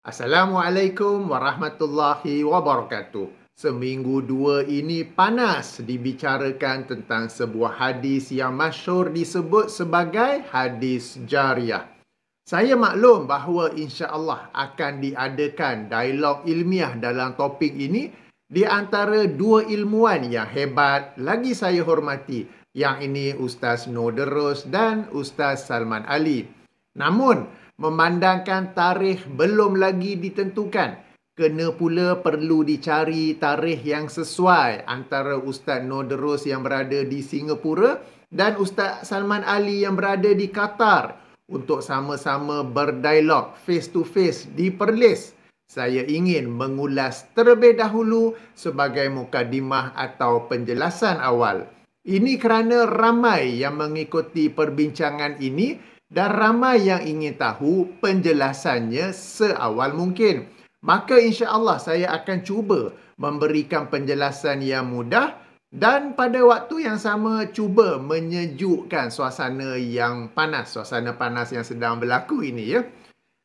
Assalamualaikum warahmatullahi wabarakatuh. Seminggu dua ini panas dibicarakan tentang sebuah hadis yang masyur disebut sebagai hadis jariah. Saya maklum bahawa insya Allah akan diadakan dialog ilmiah dalam topik ini di antara dua ilmuwan yang hebat lagi saya hormati. Yang ini Ustaz Noderus dan Ustaz Salman Ali. Namun, memandangkan tarikh belum lagi ditentukan kena pula perlu dicari tarikh yang sesuai antara Ustaz Noderus yang berada di Singapura dan Ustaz Salman Ali yang berada di Qatar untuk sama-sama berdialog face to face di Perlis. Saya ingin mengulas terlebih dahulu sebagai mukadimah atau penjelasan awal. Ini kerana ramai yang mengikuti perbincangan ini dan ramai yang ingin tahu penjelasannya seawal mungkin. Maka insya-Allah saya akan cuba memberikan penjelasan yang mudah dan pada waktu yang sama cuba menyejukkan suasana yang panas, suasana panas yang sedang berlaku ini ya.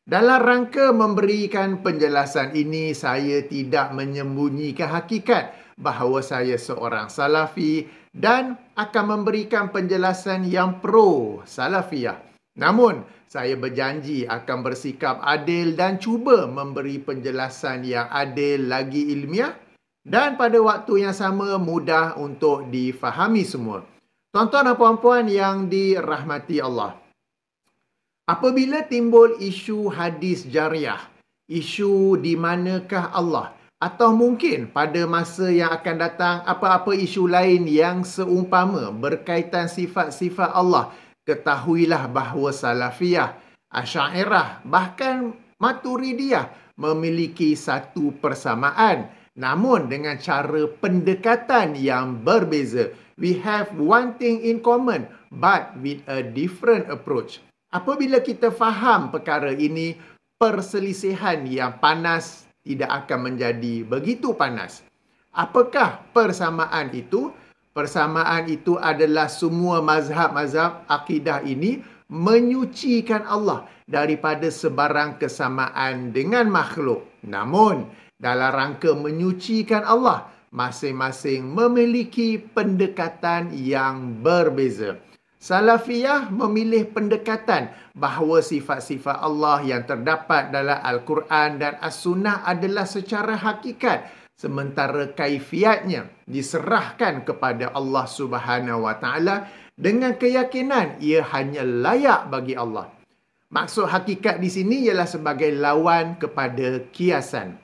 Dalam rangka memberikan penjelasan ini saya tidak menyembunyikan hakikat bahawa saya seorang salafi dan akan memberikan penjelasan yang pro salafiyah. Namun, saya berjanji akan bersikap adil dan cuba memberi penjelasan yang adil lagi ilmiah dan pada waktu yang sama mudah untuk difahami semua. Tuan-tuan dan puan-puan yang dirahmati Allah. Apabila timbul isu hadis jariah, isu di manakah Allah atau mungkin pada masa yang akan datang apa-apa isu lain yang seumpama berkaitan sifat-sifat Allah, ketahuilah bahawa Salafiyah, Asyairah, bahkan Maturidiyah memiliki satu persamaan namun dengan cara pendekatan yang berbeza. We have one thing in common but with a different approach. Apabila kita faham perkara ini, perselisihan yang panas tidak akan menjadi begitu panas. Apakah persamaan itu? persamaan itu adalah semua mazhab-mazhab akidah ini menyucikan Allah daripada sebarang kesamaan dengan makhluk. Namun, dalam rangka menyucikan Allah, masing-masing memiliki pendekatan yang berbeza. Salafiyah memilih pendekatan bahawa sifat-sifat Allah yang terdapat dalam Al-Quran dan As-Sunnah adalah secara hakikat sementara kaifiatnya diserahkan kepada Allah Subhanahu wa taala dengan keyakinan ia hanya layak bagi Allah. Maksud hakikat di sini ialah sebagai lawan kepada kiasan.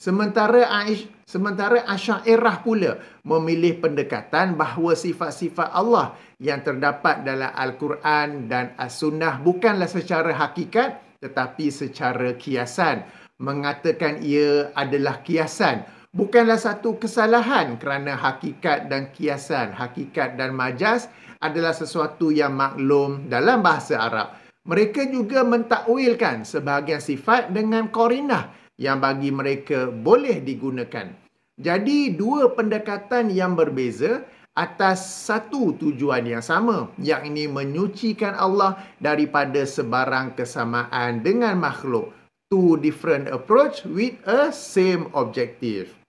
Sementara Aish, sementara Asy'ariyah pula memilih pendekatan bahawa sifat-sifat Allah yang terdapat dalam Al-Quran dan As-Sunnah bukanlah secara hakikat tetapi secara kiasan. Mengatakan ia adalah kiasan bukanlah satu kesalahan kerana hakikat dan kiasan, hakikat dan majas adalah sesuatu yang maklum dalam bahasa Arab. Mereka juga mentakwilkan sebahagian sifat dengan korinah yang bagi mereka boleh digunakan. Jadi dua pendekatan yang berbeza atas satu tujuan yang sama yang ini menyucikan Allah daripada sebarang kesamaan dengan makhluk. Two different approach with a same objective.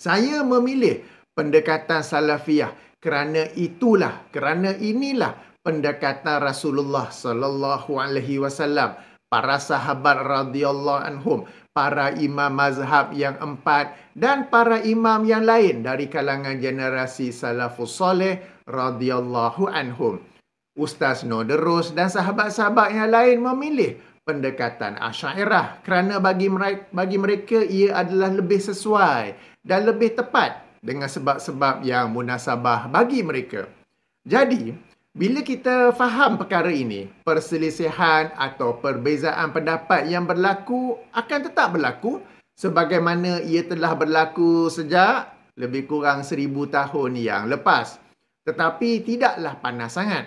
Saya memilih pendekatan salafiyah kerana itulah, kerana inilah pendekatan Rasulullah sallallahu alaihi wasallam, para sahabat radhiyallahu anhum, para imam mazhab yang empat dan para imam yang lain dari kalangan generasi salafus Saleh radhiyallahu anhum. Ustaz Noderus dan sahabat-sahabat yang lain memilih pendekatan Asyairah kerana bagi mereka, bagi mereka ia adalah lebih sesuai dan lebih tepat dengan sebab-sebab yang munasabah bagi mereka. Jadi, bila kita faham perkara ini, perselisihan atau perbezaan pendapat yang berlaku akan tetap berlaku sebagaimana ia telah berlaku sejak lebih kurang seribu tahun yang lepas. Tetapi tidaklah panas sangat.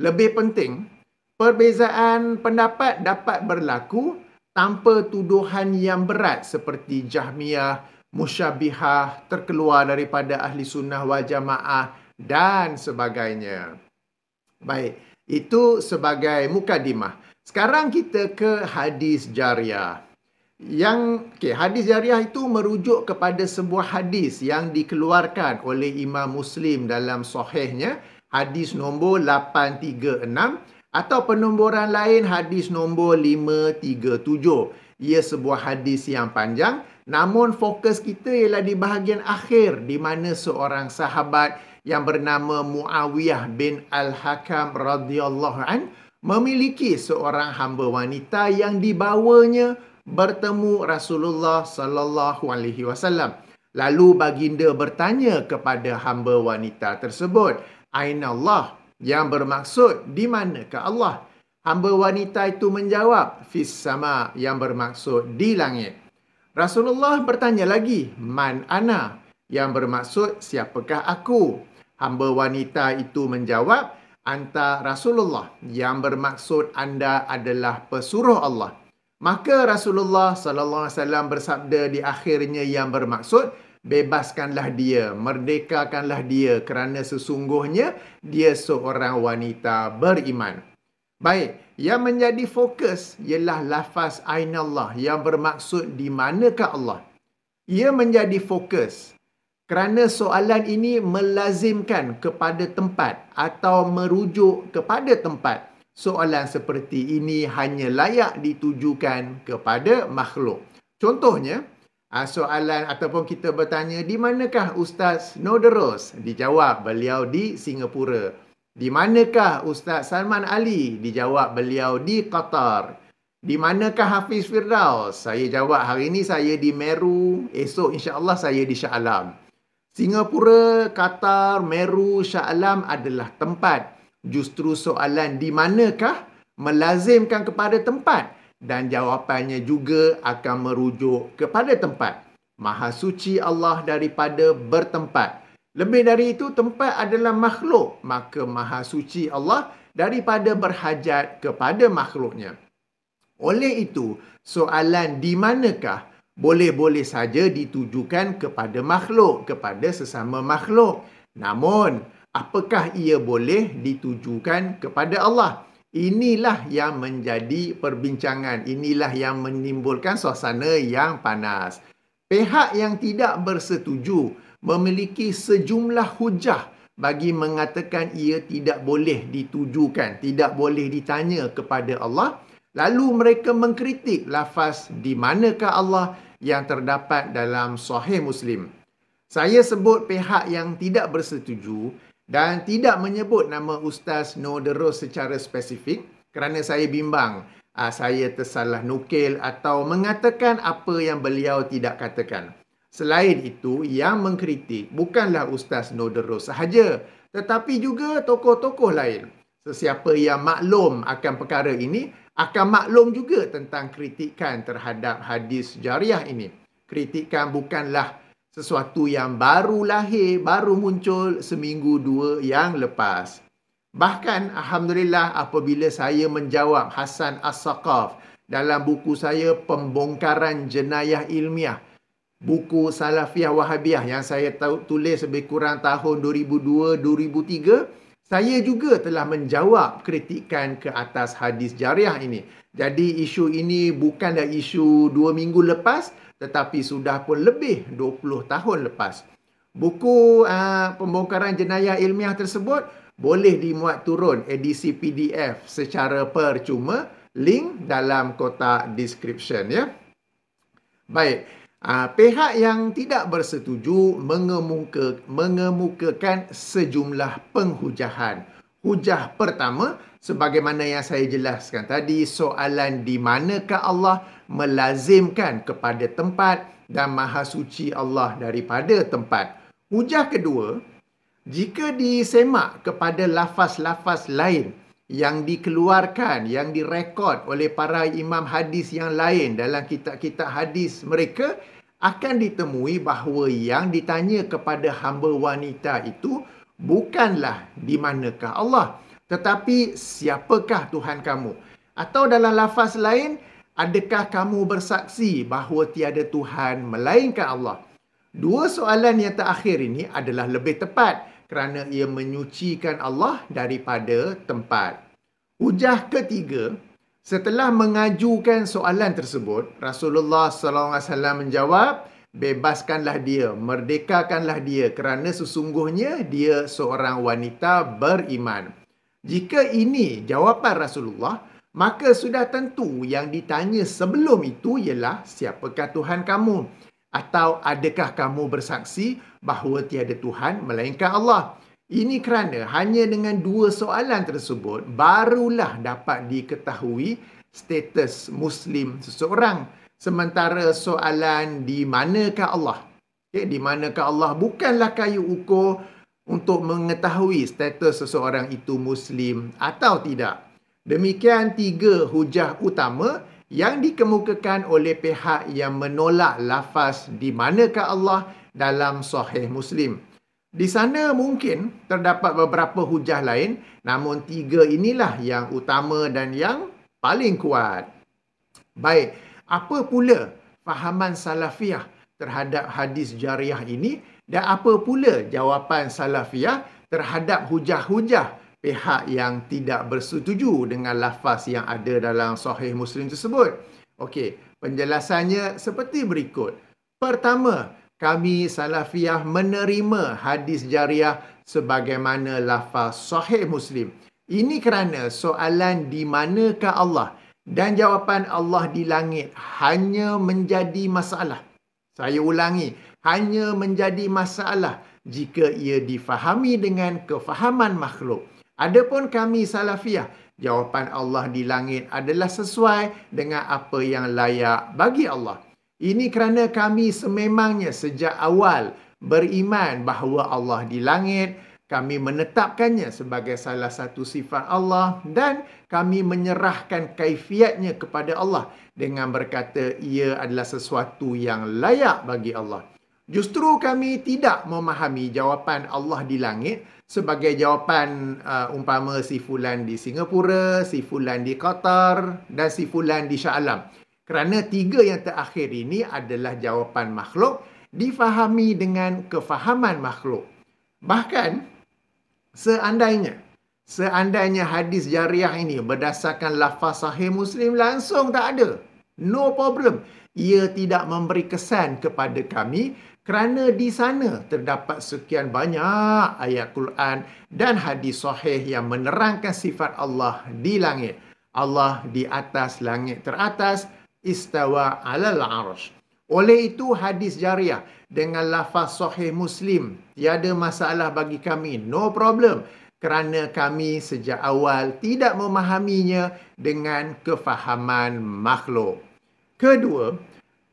Lebih penting, perbezaan pendapat dapat berlaku tanpa tuduhan yang berat seperti jahmiah, musyabihah, terkeluar daripada ahli sunnah wal jamaah dan sebagainya. Baik, itu sebagai mukadimah. Sekarang kita ke hadis jariah. Yang okay, hadis jariah itu merujuk kepada sebuah hadis yang dikeluarkan oleh Imam Muslim dalam sahihnya hadis nombor 836 atau penomboran lain hadis nombor 537 ia sebuah hadis yang panjang namun fokus kita ialah di bahagian akhir di mana seorang sahabat yang bernama Muawiyah bin Al-Hakam radhiyallahu an memiliki seorang hamba wanita yang dibawanya bertemu Rasulullah sallallahu alaihi wasallam lalu baginda bertanya kepada hamba wanita tersebut aina Allah yang bermaksud di manakah Allah Hamba wanita itu menjawab, Fis sama yang bermaksud di langit. Rasulullah bertanya lagi, Man ana yang bermaksud siapakah aku? Hamba wanita itu menjawab, Anta Rasulullah yang bermaksud anda adalah pesuruh Allah. Maka Rasulullah sallallahu alaihi wasallam bersabda di akhirnya yang bermaksud bebaskanlah dia, merdekakanlah dia kerana sesungguhnya dia seorang wanita beriman. Baik, yang menjadi fokus ialah lafaz Ainallah yang bermaksud di manakah Allah. Ia menjadi fokus kerana soalan ini melazimkan kepada tempat atau merujuk kepada tempat. Soalan seperti ini hanya layak ditujukan kepada makhluk. Contohnya, ah, soalan ataupun kita bertanya di manakah Ustaz Noderos? Dijawab beliau di Singapura. Di manakah Ustaz Salman Ali? Dijawab beliau di Qatar. Di manakah Hafiz Firdaus? Saya jawab hari ini saya di Meru. Esok insya Allah saya di Shah Alam. Singapura, Qatar, Meru, Shah Alam adalah tempat. Justru soalan di manakah melazimkan kepada tempat. Dan jawapannya juga akan merujuk kepada tempat. Maha suci Allah daripada bertempat. Lebih dari itu, tempat adalah makhluk. Maka maha suci Allah daripada berhajat kepada makhluknya. Oleh itu, soalan di manakah boleh-boleh saja ditujukan kepada makhluk, kepada sesama makhluk. Namun, apakah ia boleh ditujukan kepada Allah? Inilah yang menjadi perbincangan. Inilah yang menimbulkan suasana yang panas. Pihak yang tidak bersetuju memiliki sejumlah hujah bagi mengatakan ia tidak boleh ditujukan, tidak boleh ditanya kepada Allah. Lalu mereka mengkritik lafaz di manakah Allah yang terdapat dalam sahih Muslim. Saya sebut pihak yang tidak bersetuju dan tidak menyebut nama Ustaz Noderus secara spesifik kerana saya bimbang ah, saya tersalah nukil atau mengatakan apa yang beliau tidak katakan. Selain itu, yang mengkritik bukanlah Ustaz Noderus sahaja tetapi juga tokoh-tokoh lain. Sesiapa yang maklum akan perkara ini akan maklum juga tentang kritikan terhadap hadis jariah ini. Kritikan bukanlah sesuatu yang baru lahir, baru muncul seminggu dua yang lepas. Bahkan Alhamdulillah apabila saya menjawab Hasan As-Sakaf dalam buku saya Pembongkaran Jenayah Ilmiah buku Salafiyah Wahabiyah yang saya tahu, tulis lebih kurang tahun 2002-2003, saya juga telah menjawab kritikan ke atas hadis jariah ini. Jadi isu ini bukan dah isu dua minggu lepas tetapi sudah pun lebih 20 tahun lepas. Buku uh, pembongkaran jenayah ilmiah tersebut boleh dimuat turun edisi PDF secara percuma. Link dalam kotak description ya. Baik. Uh, pihak yang tidak bersetuju mengemuka, mengemukakan sejumlah penghujahan. Hujah pertama, sebagaimana yang saya jelaskan tadi, soalan di manakah Allah melazimkan kepada tempat dan maha suci Allah daripada tempat. Hujah kedua, jika disemak kepada lafaz-lafaz lain, yang dikeluarkan, yang direkod oleh para imam hadis yang lain dalam kitab-kitab hadis mereka akan ditemui bahawa yang ditanya kepada hamba wanita itu bukanlah di manakah Allah tetapi siapakah Tuhan kamu atau dalam lafaz lain adakah kamu bersaksi bahawa tiada Tuhan melainkan Allah dua soalan yang terakhir ini adalah lebih tepat kerana ia menyucikan Allah daripada tempat. Hujah ketiga, setelah mengajukan soalan tersebut, Rasulullah sallallahu alaihi wasallam menjawab, bebaskanlah dia, merdekakanlah dia kerana sesungguhnya dia seorang wanita beriman. Jika ini jawapan Rasulullah, maka sudah tentu yang ditanya sebelum itu ialah siapakah Tuhan kamu? Atau adakah kamu bersaksi bahawa tiada Tuhan melainkan Allah? Ini kerana hanya dengan dua soalan tersebut barulah dapat diketahui status Muslim seseorang. Sementara soalan di manakah Allah? Okay, di manakah Allah bukanlah kayu ukur untuk mengetahui status seseorang itu Muslim atau tidak. Demikian tiga hujah utama yang dikemukakan oleh pihak yang menolak lafaz di manakah Allah dalam sahih Muslim. Di sana mungkin terdapat beberapa hujah lain, namun tiga inilah yang utama dan yang paling kuat. Baik, apa pula fahaman salafiyah terhadap hadis jariah ini dan apa pula jawapan salafiyah terhadap hujah-hujah pihak yang tidak bersetuju dengan lafaz yang ada dalam sahih Muslim tersebut. Okey, penjelasannya seperti berikut. Pertama, kami Salafiyah menerima hadis jariah sebagaimana lafaz sahih Muslim. Ini kerana soalan di manakah Allah dan jawapan Allah di langit hanya menjadi masalah. Saya ulangi, hanya menjadi masalah jika ia difahami dengan kefahaman makhluk. Adapun kami salafiyah, jawapan Allah di langit adalah sesuai dengan apa yang layak bagi Allah. Ini kerana kami sememangnya sejak awal beriman bahawa Allah di langit, kami menetapkannya sebagai salah satu sifat Allah dan kami menyerahkan kaifiatnya kepada Allah dengan berkata ia adalah sesuatu yang layak bagi Allah. Justru kami tidak memahami jawapan Allah di langit sebagai jawapan uh, umpama si Fulan di Singapura, si Fulan di Qatar dan si Fulan di Shah Alam. Kerana tiga yang terakhir ini adalah jawapan makhluk difahami dengan kefahaman makhluk. Bahkan seandainya seandainya hadis jariah ini berdasarkan lafaz sahih Muslim langsung tak ada. No problem. Ia tidak memberi kesan kepada kami kerana di sana terdapat sekian banyak ayat Quran dan hadis sahih yang menerangkan sifat Allah di langit. Allah di atas langit teratas istawa al arsh. Oleh itu hadis jariah dengan lafaz sahih Muslim tiada masalah bagi kami no problem kerana kami sejak awal tidak memahaminya dengan kefahaman makhluk. Kedua,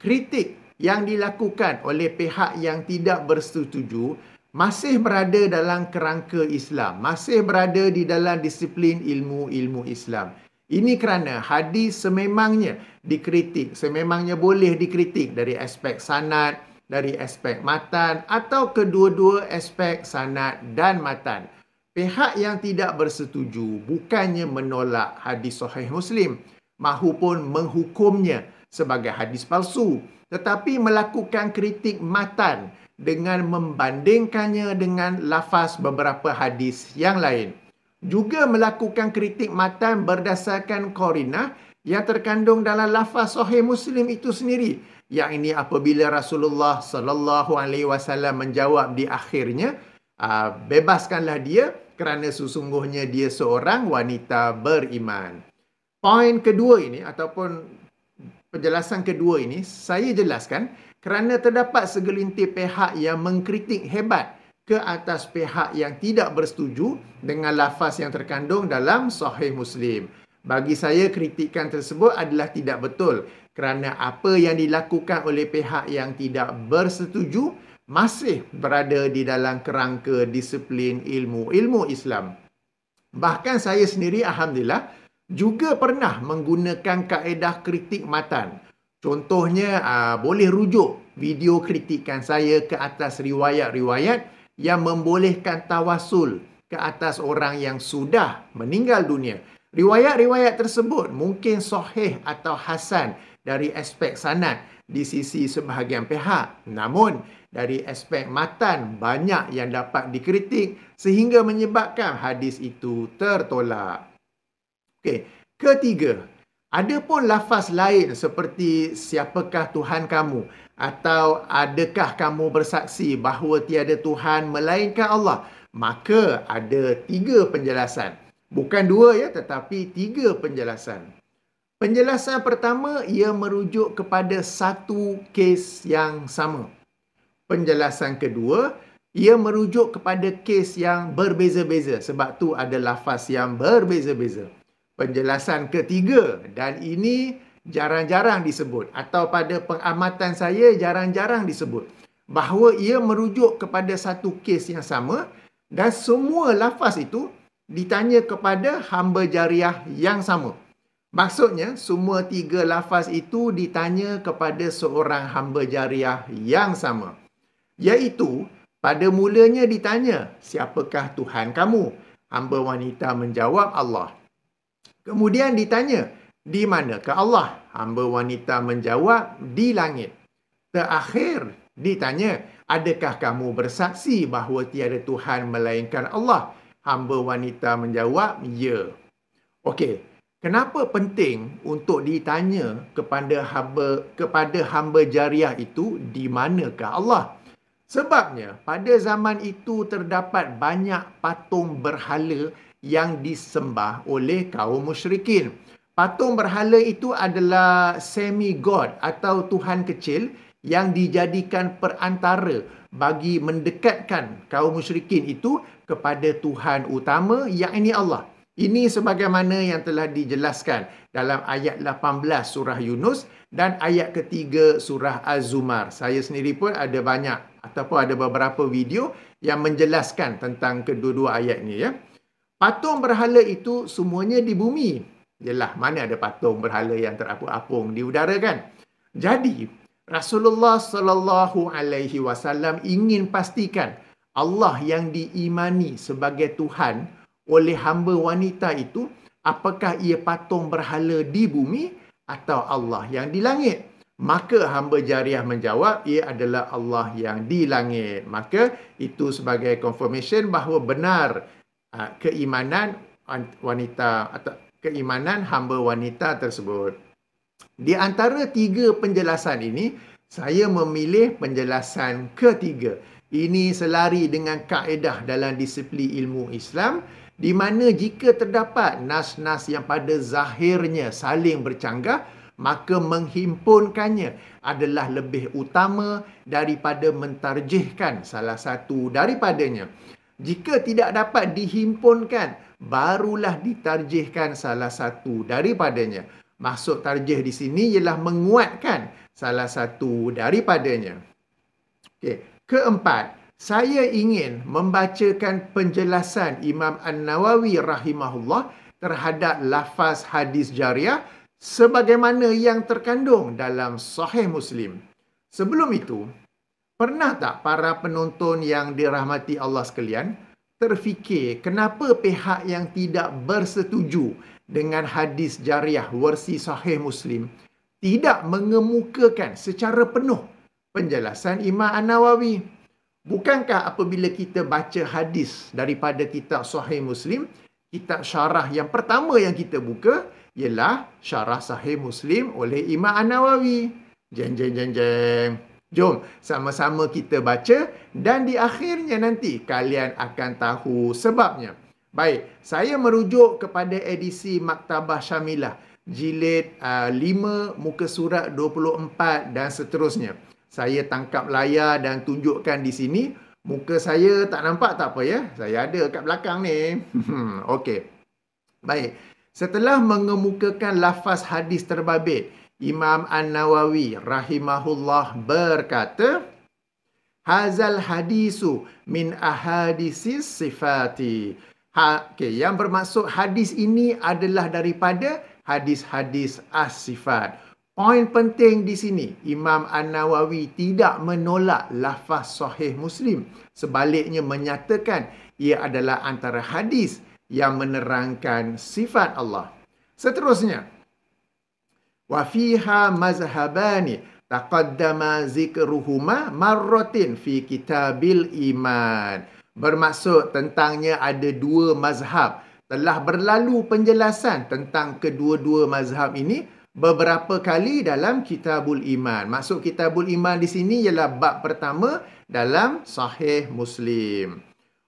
kritik yang dilakukan oleh pihak yang tidak bersetuju masih berada dalam kerangka Islam, masih berada di dalam disiplin ilmu-ilmu Islam. Ini kerana hadis sememangnya dikritik, sememangnya boleh dikritik dari aspek sanad, dari aspek matan atau kedua-dua aspek sanad dan matan. Pihak yang tidak bersetuju bukannya menolak hadis sahih Muslim mahupun menghukumnya sebagai hadis palsu tetapi melakukan kritik matan dengan membandingkannya dengan lafaz beberapa hadis yang lain juga melakukan kritik matan berdasarkan korinah yang terkandung dalam lafaz sahih muslim itu sendiri yang ini apabila Rasulullah sallallahu alaihi wasallam menjawab di akhirnya ah, bebaskanlah dia kerana sesungguhnya dia seorang wanita beriman. Poin kedua ini ataupun penjelasan kedua ini, saya jelaskan kerana terdapat segelintir pihak yang mengkritik hebat ke atas pihak yang tidak bersetuju dengan lafaz yang terkandung dalam sahih Muslim. Bagi saya, kritikan tersebut adalah tidak betul kerana apa yang dilakukan oleh pihak yang tidak bersetuju masih berada di dalam kerangka disiplin ilmu-ilmu Islam. Bahkan saya sendiri, Alhamdulillah, juga pernah menggunakan kaedah kritik matan. Contohnya, aa, ah, boleh rujuk video kritikan saya ke atas riwayat-riwayat yang membolehkan tawasul ke atas orang yang sudah meninggal dunia. Riwayat-riwayat tersebut mungkin sahih atau hasan dari aspek sanad di sisi sebahagian pihak. Namun, dari aspek matan banyak yang dapat dikritik sehingga menyebabkan hadis itu tertolak. Okey, ketiga. Ada pun lafaz lain seperti siapakah Tuhan kamu atau adakah kamu bersaksi bahawa tiada Tuhan melainkan Allah. Maka ada tiga penjelasan. Bukan dua ya tetapi tiga penjelasan. Penjelasan pertama ia merujuk kepada satu kes yang sama. Penjelasan kedua ia merujuk kepada kes yang berbeza-beza sebab tu ada lafaz yang berbeza-beza penjelasan ketiga dan ini jarang-jarang disebut atau pada pengamatan saya jarang-jarang disebut bahawa ia merujuk kepada satu kes yang sama dan semua lafaz itu ditanya kepada hamba jariah yang sama. Maksudnya semua tiga lafaz itu ditanya kepada seorang hamba jariah yang sama. Iaitu pada mulanya ditanya siapakah Tuhan kamu? Hamba wanita menjawab Allah. Kemudian ditanya, di manakah Allah? Hamba wanita menjawab, di langit. Terakhir ditanya, adakah kamu bersaksi bahawa tiada Tuhan melainkan Allah? Hamba wanita menjawab, ya. Okey, kenapa penting untuk ditanya kepada hamba, kepada hamba jariah itu, di manakah Allah? Sebabnya, pada zaman itu terdapat banyak patung berhala yang disembah oleh kaum musyrikin. Patung berhala itu adalah semi-god atau Tuhan kecil yang dijadikan perantara bagi mendekatkan kaum musyrikin itu kepada Tuhan utama yang ini Allah. Ini sebagaimana yang telah dijelaskan dalam ayat 18 surah Yunus dan ayat ketiga surah Az-Zumar. Saya sendiri pun ada banyak ataupun ada beberapa video yang menjelaskan tentang kedua-dua ayat ini ya. Patung berhala itu semuanya di bumi. Yalah, mana ada patung berhala yang terapung-apung di udara kan? Jadi, Rasulullah sallallahu alaihi wasallam ingin pastikan Allah yang diimani sebagai Tuhan oleh hamba wanita itu apakah ia patung berhala di bumi atau Allah yang di langit. Maka hamba jariah menjawab ia adalah Allah yang di langit. Maka itu sebagai confirmation bahawa benar Ah, keimanan wanita atau keimanan hamba wanita tersebut. Di antara tiga penjelasan ini, saya memilih penjelasan ketiga. Ini selari dengan kaedah dalam disiplin ilmu Islam di mana jika terdapat nas-nas yang pada zahirnya saling bercanggah, maka menghimpunkannya adalah lebih utama daripada mentarjihkan salah satu daripadanya. Jika tidak dapat dihimpunkan, barulah ditarjihkan salah satu daripadanya. Maksud tarjih di sini ialah menguatkan salah satu daripadanya. Okey, keempat, saya ingin membacakan penjelasan Imam An-Nawawi rahimahullah terhadap lafaz hadis jariah sebagaimana yang terkandung dalam Sahih Muslim. Sebelum itu, Pernah tak para penonton yang dirahmati Allah sekalian terfikir kenapa pihak yang tidak bersetuju dengan hadis jariah versi sahih Muslim tidak mengemukakan secara penuh penjelasan Imam An-Nawawi? Bukankah apabila kita baca hadis daripada kitab sahih Muslim, kitab syarah yang pertama yang kita buka ialah syarah sahih Muslim oleh Imam An-Nawawi. Jeng jeng jeng jeng. Jom sama-sama kita baca dan di akhirnya nanti kalian akan tahu sebabnya. Baik, saya merujuk kepada edisi Maktabah Syamilah jilid uh, 5 muka surat 24 dan seterusnya. Saya tangkap layar dan tunjukkan di sini. Muka saya tak nampak tak apa ya. Saya ada kat belakang ni. Okey. Baik. Setelah mengemukakan lafaz hadis terbabit, Imam An-Nawawi rahimahullah berkata hazal hadisu min ahadisis sifati. Ha, okay. yang bermaksud hadis ini adalah daripada hadis-hadis as-sifat. Poin penting di sini, Imam An-Nawawi tidak menolak lafaz sahih Muslim. Sebaliknya menyatakan ia adalah antara hadis yang menerangkan sifat Allah. Seterusnya, wa fiha mazhabani taqaddama zikruhuma marratin fi kitabil iman bermaksud tentangnya ada dua mazhab telah berlalu penjelasan tentang kedua-dua mazhab ini beberapa kali dalam kitabul iman maksud kitabul iman di sini ialah bab pertama dalam sahih muslim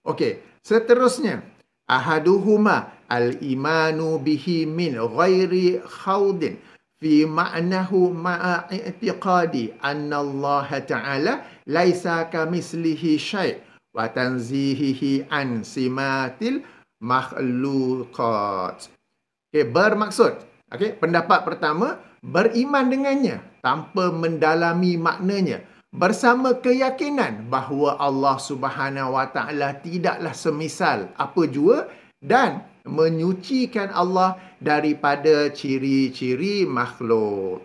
okey seterusnya ahaduhuma al imanu bihi min ghairi khawdin fi ma'nahu ma'a i'tiqadi anna Allah ta'ala laisa kamislihi syai' wa tanzihihi an simatil makhluqat. Okay, bermaksud, okay, pendapat pertama, beriman dengannya tanpa mendalami maknanya. Bersama keyakinan bahawa Allah subhanahu wa ta'ala tidaklah semisal apa jua dan menyucikan Allah daripada ciri-ciri makhluk.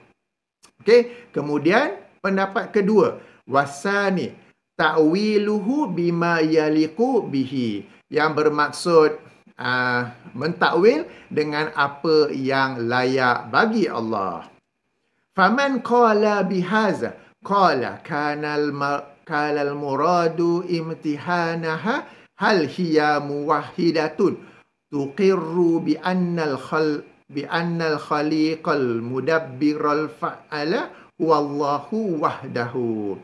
Okey, kemudian pendapat kedua, wasani ta'wiluhu bima yaliqu bihi yang bermaksud uh, mentakwil dengan apa yang layak bagi Allah. Faman qala bihaza qala kanal kalal muradu imtihanaha hal hiya muwahhidatun tuqirru bi al khal bi annal khaliqal mudabbiral fa'ala wallahu wahdahu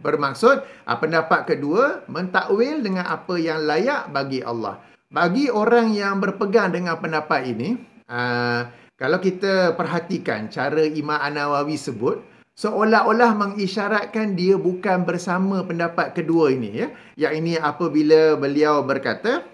bermaksud ah, pendapat kedua mentakwil dengan apa yang layak bagi Allah bagi orang yang berpegang dengan pendapat ini ah, kalau kita perhatikan cara Imam An-Nawawi sebut seolah-olah mengisyaratkan dia bukan bersama pendapat kedua ini ya yang ini apabila beliau berkata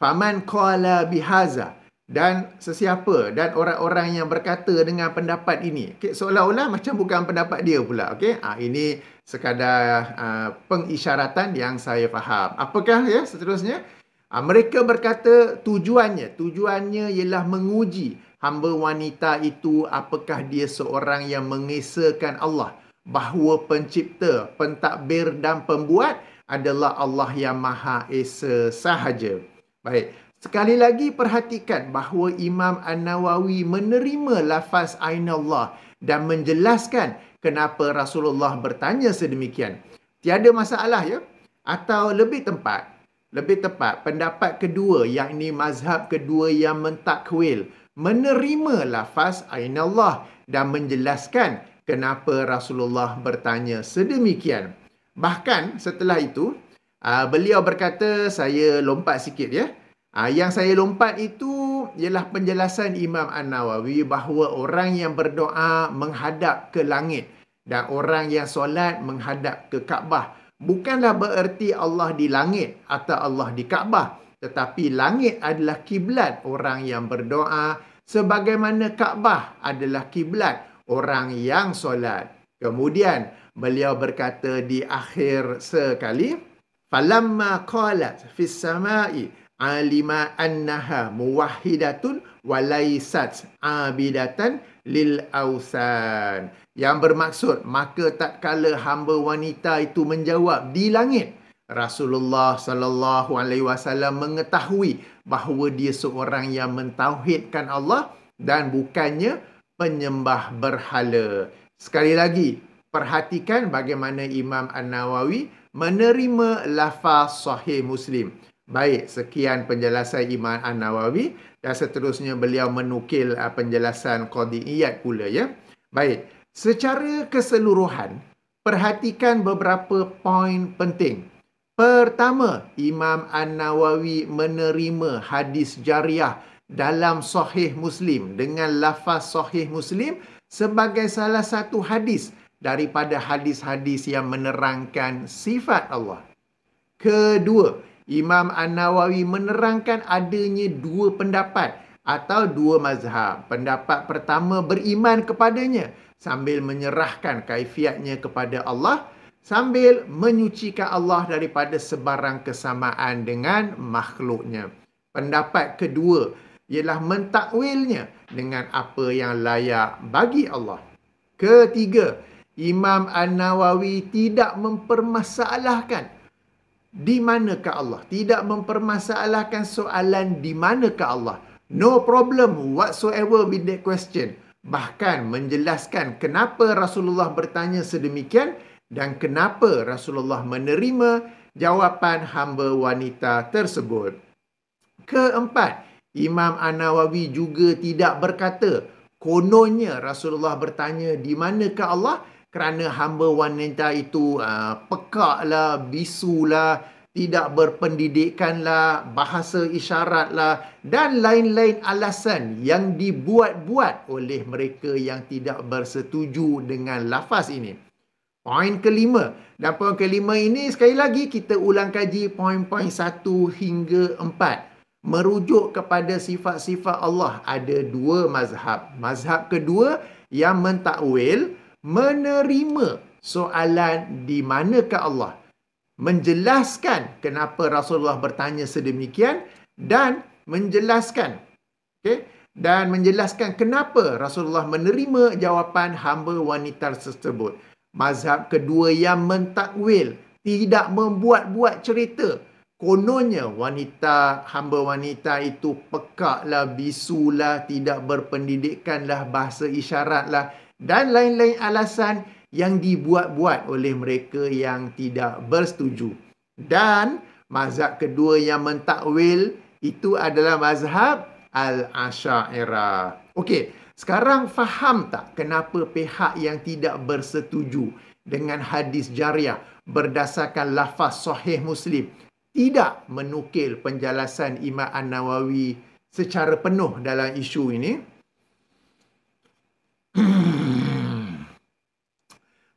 Faman qala bihaza dan sesiapa dan orang-orang yang berkata dengan pendapat ini. Okay, seolah-olah macam bukan pendapat dia pula. Okay? Ha, ah, ini sekadar uh, ah, pengisyaratan yang saya faham. Apakah ya seterusnya? Ha, mereka berkata tujuannya. Tujuannya ialah menguji hamba wanita itu apakah dia seorang yang mengesakan Allah. Bahawa pencipta, pentadbir dan pembuat adalah Allah yang Maha Esa sahaja. Baik. Sekali lagi perhatikan bahawa Imam An-Nawawi menerima lafaz Aynallah dan menjelaskan kenapa Rasulullah bertanya sedemikian. Tiada masalah ya. Atau lebih tepat, lebih tepat pendapat kedua yang ini mazhab kedua yang mentakwil menerima lafaz Aynallah dan menjelaskan kenapa Rasulullah bertanya sedemikian. Bahkan setelah itu, Uh, beliau berkata, saya lompat sikit ya. Uh, yang saya lompat itu ialah penjelasan Imam An-Nawawi bahawa orang yang berdoa menghadap ke langit dan orang yang solat menghadap ke Kaabah. Bukanlah bererti Allah di langit atau Allah di Kaabah. Tetapi langit adalah kiblat orang yang berdoa sebagaimana Kaabah adalah kiblat orang yang solat. Kemudian beliau berkata di akhir sekali, falamma qalat fis samai alima annaha muwahhidatun walaisat abidatan lil ausan yang bermaksud maka tatkala hamba wanita itu menjawab di langit Rasulullah sallallahu alaihi wasallam mengetahui bahawa dia seorang yang mentauhidkan Allah dan bukannya penyembah berhala. Sekali lagi, perhatikan bagaimana Imam An-Nawawi menerima lafaz sahih Muslim. Baik, sekian penjelasan Imam An-Nawawi dan seterusnya beliau menukil uh, penjelasan Qadi Iyad pula ya. Baik, secara keseluruhan perhatikan beberapa poin penting. Pertama, Imam An-Nawawi menerima hadis jariah dalam sahih Muslim dengan lafaz sahih Muslim sebagai salah satu hadis daripada hadis-hadis yang menerangkan sifat Allah. Kedua, Imam An-Nawawi menerangkan adanya dua pendapat atau dua mazhab. Pendapat pertama beriman kepadanya sambil menyerahkan kaifiatnya kepada Allah sambil menyucikan Allah daripada sebarang kesamaan dengan makhluknya. Pendapat kedua ialah mentakwilnya dengan apa yang layak bagi Allah. Ketiga, Imam An-Nawawi tidak mempermasalahkan di manakah Allah? Tidak mempermasalahkan soalan di manakah Allah? No problem whatsoever with that question. Bahkan menjelaskan kenapa Rasulullah bertanya sedemikian dan kenapa Rasulullah menerima jawapan hamba wanita tersebut. Keempat, Imam An-Nawawi juga tidak berkata kononnya Rasulullah bertanya di manakah Allah? kerana hamba wanita itu uh, pekaklah, bisulah, tidak berpendidikanlah, bahasa isyaratlah dan lain-lain alasan yang dibuat-buat oleh mereka yang tidak bersetuju dengan lafaz ini. Poin kelima. Dan poin kelima ini sekali lagi kita ulang kaji poin-poin satu hingga empat. Merujuk kepada sifat-sifat Allah ada dua mazhab. Mazhab kedua yang mentakwil, menerima soalan di manakah Allah menjelaskan kenapa Rasulullah bertanya sedemikian dan menjelaskan okay? dan menjelaskan kenapa Rasulullah menerima jawapan hamba wanita tersebut mazhab kedua yang mentakwil tidak membuat-buat cerita Kononnya wanita, hamba wanita itu pekaklah, bisulah, tidak berpendidikanlah, bahasa isyaratlah dan lain-lain alasan yang dibuat-buat oleh mereka yang tidak bersetuju. Dan mazhab kedua yang mentakwil itu adalah mazhab Al-Asha'irah. Okey, sekarang faham tak kenapa pihak yang tidak bersetuju dengan hadis jariah berdasarkan lafaz sahih Muslim tidak menukil penjelasan Imam An-Nawawi secara penuh dalam isu ini?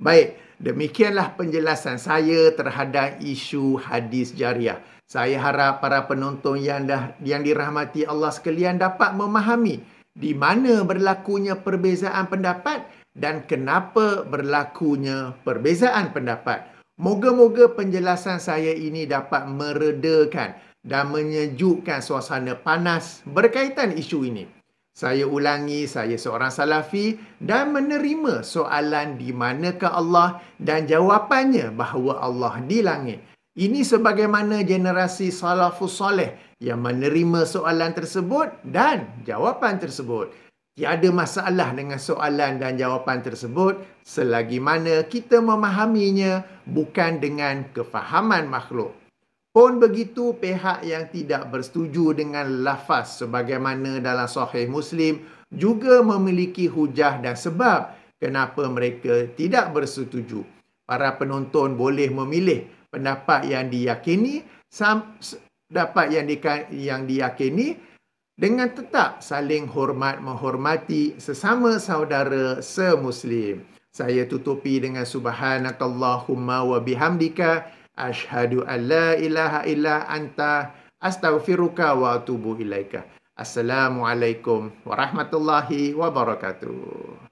Baik, demikianlah penjelasan saya terhadap isu hadis jariah. Saya harap para penonton yang dah yang dirahmati Allah sekalian dapat memahami di mana berlakunya perbezaan pendapat dan kenapa berlakunya perbezaan pendapat. Moga-moga penjelasan saya ini dapat meredakan dan menyejukkan suasana panas berkaitan isu ini. Saya ulangi, saya seorang salafi dan menerima soalan di manakah Allah dan jawapannya bahawa Allah di langit. Ini sebagaimana generasi salafus soleh yang menerima soalan tersebut dan jawapan tersebut. Tiada masalah dengan soalan dan jawapan tersebut selagi mana kita memahaminya bukan dengan kefahaman makhluk. Pun begitu pihak yang tidak bersetuju dengan lafaz sebagaimana dalam sahih Muslim juga memiliki hujah dan sebab kenapa mereka tidak bersetuju. Para penonton boleh memilih pendapat yang diyakini dapat yang di, yang diyakini dengan tetap saling hormat menghormati sesama saudara semuslim. Saya tutupi dengan subhanakallahumma wa bihamdika Ashhadu an la ilaha illa anta astaghfiruka wa atubu ilaika. Assalamualaikum warahmatullahi wabarakatuh.